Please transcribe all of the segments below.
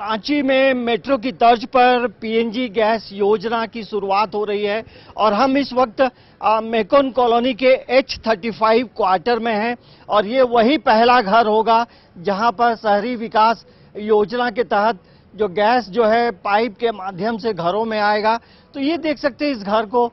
रांची में मेट्रो की तर्ज पर पीएनजी गैस योजना की शुरुआत हो रही है और हम इस वक्त मेकोन कॉलोनी के एच थर्टी फाइव क्वार्टर में हैं और ये वही पहला घर होगा जहां पर शहरी विकास योजना के तहत जो गैस जो है पाइप के माध्यम से घरों में आएगा तो ये देख सकते हैं इस घर को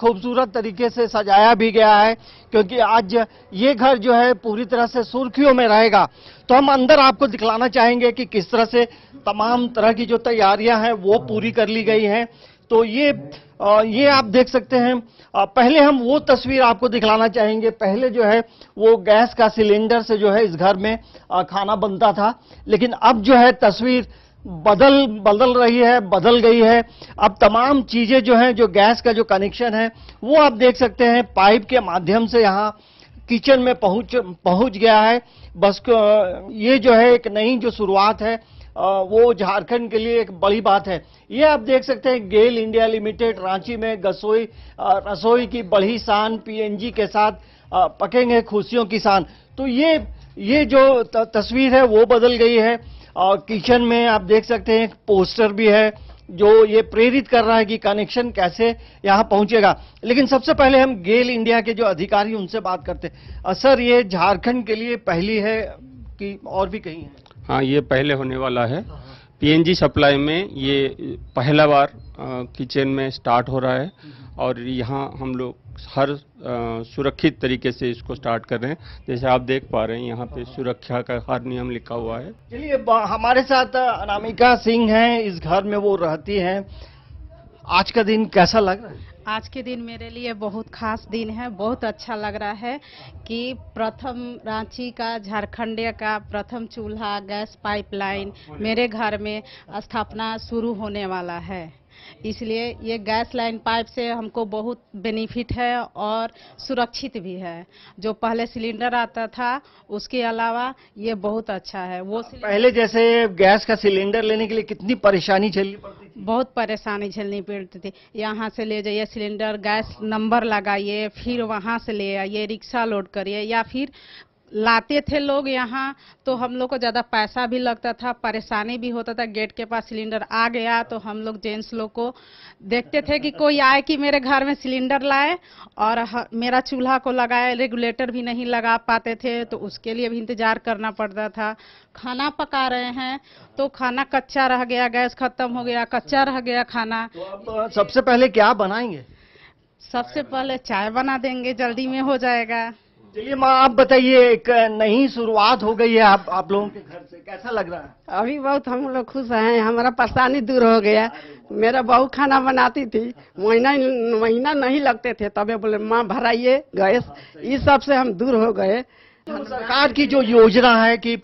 खूबसूरत तरीके से सजाया भी गया है क्योंकि आज ये घर जो है पूरी तरह से सुर्खियों में रहेगा तो हम अंदर आपको दिखलाना चाहेंगे कि किस तरह से तमाम तरह की जो तैयारियां हैं वो पूरी कर ली गई हैं तो ये ये आप देख सकते हैं पहले हम वो तस्वीर आपको दिखलाना चाहेंगे पहले जो है वो गैस का सिलेंडर से जो है इस घर में खाना बनता था लेकिन अब जो है तस्वीर बदल बदल रही है बदल गई है अब तमाम चीज़ें जो हैं जो गैस का जो कनेक्शन है वो आप देख सकते हैं पाइप के माध्यम से यहाँ किचन में पहुंच पहुंच गया है बस ये जो है एक नई जो शुरुआत है वो झारखंड के लिए एक बड़ी बात है ये आप देख सकते हैं गेल इंडिया लिमिटेड रांची में गसोई रसोई की बड़ी शान पी के साथ पकेंगे खुशियों शान तो ये ये जो तस्वीर है वो बदल गई है और किचन में आप देख सकते हैं एक पोस्टर भी है जो ये प्रेरित कर रहा है कि कनेक्शन कैसे यहाँ पहुंचेगा लेकिन सबसे पहले हम गेल इंडिया के जो अधिकारी उनसे बात करते हैं सर ये झारखंड के लिए पहली है कि और भी कहीं है हाँ ये पहले होने वाला है पीएनजी सप्लाई में ये पहला बार किचन में स्टार्ट हो रहा है और यहाँ हम लोग हर सुरक्षित तरीके से इसको स्टार्ट कर रहे हैं जैसे आप देख पा रहे हैं यहाँ पे सुरक्षा का हर नियम लिखा हुआ है चलिए हमारे साथ अनामिका सिंह हैं इस घर में वो रहती हैं आज का दिन कैसा लग रहा है आज के दिन मेरे लिए बहुत खास दिन है बहुत अच्छा लग रहा है कि प्रथम रांची का झारखंड का प्रथम चूल्हा गैस पाइपलाइन हाँ, मेरे घर में स्थापना शुरू होने वाला है इसलिए ये गैस लाइन पाइप से हमको बहुत बेनिफिट है और सुरक्षित भी है जो पहले सिलेंडर आता था उसके अलावा ये बहुत अच्छा है वो पहले जैसे गैस का सिलेंडर लेने के लिए कितनी परेशानी झेलनी पड़ती थी बहुत परेशानी झेलनी पड़ती थी यहाँ से ले जाइए सिलेंडर गैस नंबर लगाइए फिर वहाँ से ले आइए रिक्शा लोड करिए या फिर लाते थे लोग यहाँ तो हम लोग को ज़्यादा पैसा भी लगता था परेशानी भी होता था गेट के पास सिलेंडर आ गया तो हम लोग जेंट्स लोग को देखते थे कि कोई आए कि मेरे घर में सिलेंडर लाए और मेरा चूल्हा को लगाए रेगुलेटर भी नहीं लगा पाते थे तो उसके लिए भी इंतज़ार करना पड़ता था खाना पका रहे हैं तो खाना कच्चा रह गया गैस ख़त्म हो गया कच्चा रह गया खाना तो सबसे पहले क्या बनाएंगे सबसे पहले चाय बना देंगे जल्दी में हो जाएगा चलिए माँ आप बताइए एक नई शुरुआत हो गई है आप आप लोगों के घर से कैसा लग रहा है अभी बहुत हम लोग खुश हैं हमारा परेशानी दूर हो गया मेरा बहू खाना बनाती थी महीना महीना नहीं लगते थे तब बोले माँ भराइए गैस हाँ, इस सब से हम दूर हो गए तो सरकार की जो योजना है कि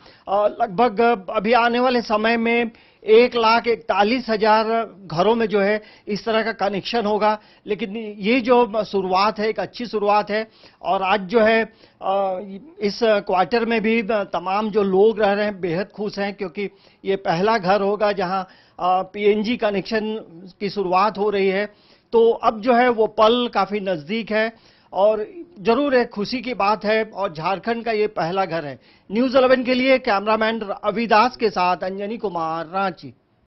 लगभग अभी आने वाले समय में एक लाख इकतालीस हजार घरों में जो है इस तरह का कनेक्शन होगा लेकिन ये जो शुरुआत है एक अच्छी शुरुआत है और आज जो है इस क्वार्टर में भी तमाम जो लोग रह रहे हैं बेहद खुश हैं क्योंकि ये पहला घर होगा जहाँ पीएनजी कनेक्शन की शुरुआत हो रही है तो अब जो है वो पल काफ़ी नज़दीक है और जरूर एक खुशी की बात है और झारखंड का ये पहला घर है न्यूज 11 के लिए कैमरामैन रविदास के साथ अंजनी कुमार रांची